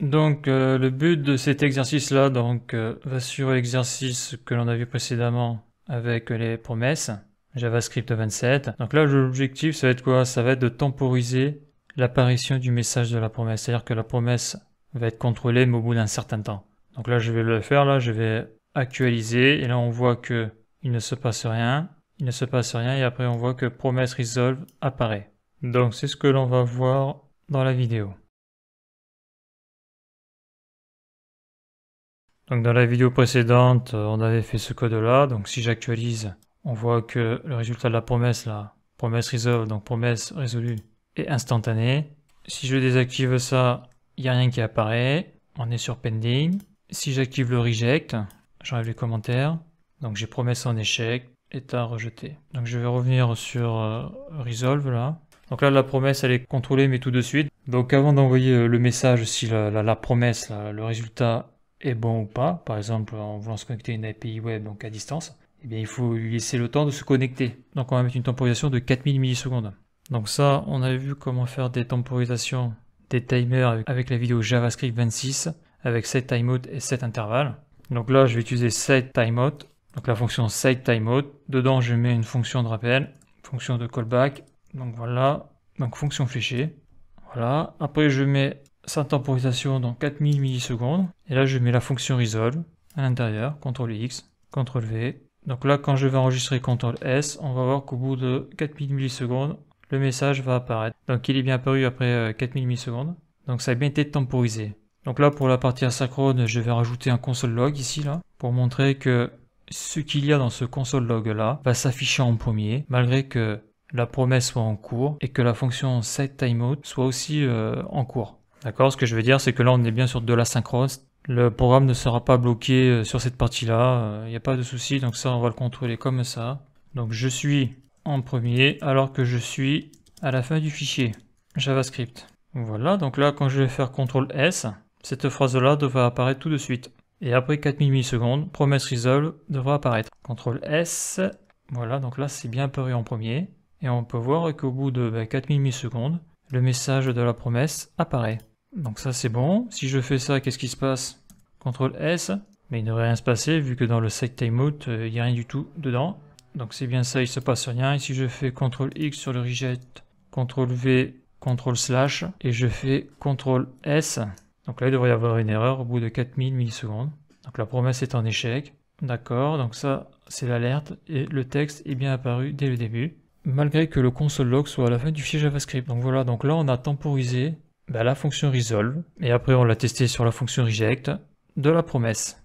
Donc euh, le but de cet exercice-là donc euh, va sur l'exercice que l'on a vu précédemment avec les promesses JavaScript 27. Donc là l'objectif ça va être quoi Ça va être de temporiser l'apparition du message de la promesse, c'est-à-dire que la promesse va être contrôlée mais au bout d'un certain temps. Donc là je vais le faire là, je vais actualiser et là on voit que il ne se passe rien, il ne se passe rien et après on voit que promesse resolve apparaît. Donc c'est ce que l'on va voir dans la vidéo. Donc dans la vidéo précédente, euh, on avait fait ce code-là. Donc si j'actualise, on voit que le résultat de la promesse, la promesse resolve, donc promesse résolue, est instantanée. Si je désactive ça, il n'y a rien qui apparaît. On est sur pending. Si j'active le reject, j'enlève les commentaires. Donc j'ai promesse en échec, état rejeté. Donc je vais revenir sur euh, resolve là. Donc là la promesse elle est contrôlée mais tout de suite. Donc avant d'envoyer euh, le message si la, promesse, le résultat est bon ou pas, par exemple en voulant se connecter à une API web donc à distance, eh bien, il faut lui laisser le temps de se connecter. Donc on va mettre une temporisation de 4000 millisecondes. Donc ça, on a vu comment faire des temporisations, des timers avec la vidéo JavaScript 26, avec setTimeout timeout et setInterval. intervalle Donc là, je vais utiliser set timeout, donc la fonction set timeout. Dedans, je mets une fonction de rappel, fonction de callback. Donc voilà, donc fonction fléchée. Voilà. Après, je mets sa temporisation dans 4000 millisecondes. Et là, je mets la fonction resolve à l'intérieur, CTRL X, CTRL V. Donc là, quand je vais enregistrer CTRL S, on va voir qu'au bout de 4000 millisecondes, le message va apparaître. Donc il est bien apparu après 4000 euh, millisecondes. Donc ça a bien été temporisé. Donc là, pour la partie asynchrone, je vais rajouter un console log ici, là, pour montrer que ce qu'il y a dans ce console log là va s'afficher en premier, malgré que la promesse soit en cours et que la fonction setTimeout soit aussi euh, en cours. D'accord Ce que je veux dire, c'est que là, on est bien sur de la synchrose, Le programme ne sera pas bloqué euh, sur cette partie-là. Il euh, n'y a pas de souci. Donc ça, on va le contrôler comme ça. Donc je suis en premier, alors que je suis à la fin du fichier JavaScript. Voilà, donc là, quand je vais faire CTRL S, cette phrase-là devra apparaître tout de suite. Et après 4000 millisecondes, promesse Resolve devra apparaître. CTRL S, voilà, donc là, c'est bien apparu en premier. Et on peut voir qu'au bout de 4000 ben, millisecondes, le message de la promesse apparaît. Donc ça c'est bon. Si je fais ça, qu'est-ce qui se passe CTRL S. Mais il ne devrait rien se passer vu que dans le set timeout, euh, il n'y a rien du tout dedans. Donc c'est bien ça, il se passe rien. Et si je fais CTRL X sur le rejet, CTRL V, CTRL slash, et je fais CTRL S. Donc là, il devrait y avoir une erreur au bout de 4000 millisecondes. Donc la promesse est en échec. D'accord, donc ça, c'est l'alerte, et le texte est bien apparu dès le début. Malgré que le console log soit à la fin du fichier JavaScript. Donc voilà, donc là, on a temporisé bah, la fonction resolve, et après on l'a testé sur la fonction reject, de la promesse.